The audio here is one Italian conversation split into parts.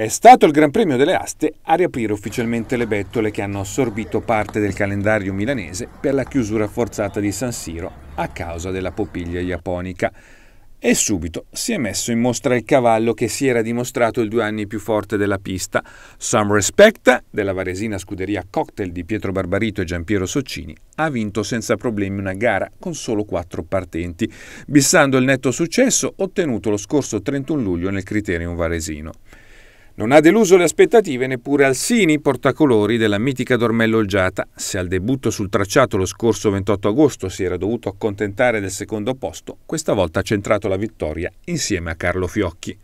È stato il Gran Premio delle Aste a riaprire ufficialmente le bettole che hanno assorbito parte del calendario milanese per la chiusura forzata di San Siro a causa della popiglia japonica. E subito si è messo in mostra il cavallo che si era dimostrato il due anni più forte della pista, Some Respect della varesina scuderia Cocktail di Pietro Barbarito e Giampiero Soccini, ha vinto senza problemi una gara con solo quattro partenti, bissando il netto successo ottenuto lo scorso 31 luglio nel Criterium Varesino. Non ha deluso le aspettative neppure Alsini, portacolori della mitica Dormello Olgiata. Se al debutto sul tracciato lo scorso 28 agosto si era dovuto accontentare del secondo posto, questa volta ha centrato la vittoria insieme a Carlo Fiocchi.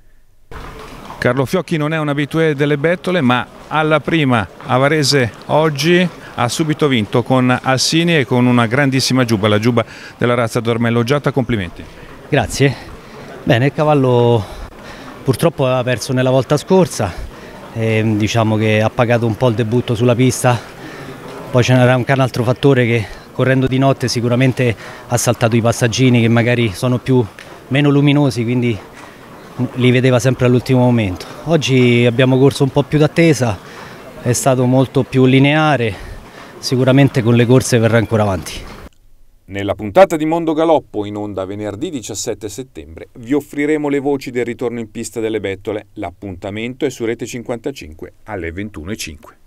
Carlo Fiocchi non è un abitué delle bettole, ma alla prima a Varese oggi ha subito vinto con Alsini e con una grandissima giuba, la giuba della razza Dormello Olgiata. Complimenti. Grazie. Bene, il cavallo Purtroppo aveva perso nella volta scorsa, e, diciamo che ha pagato un po' il debutto sulla pista, poi c'era anche un altro fattore che correndo di notte sicuramente ha saltato i passaggini che magari sono più, meno luminosi, quindi li vedeva sempre all'ultimo momento. Oggi abbiamo corso un po' più d'attesa, è stato molto più lineare, sicuramente con le corse verrà ancora avanti. Nella puntata di Mondo Galoppo, in onda venerdì 17 settembre, vi offriremo le voci del ritorno in pista delle bettole. L'appuntamento è su Rete 55 alle 21.05.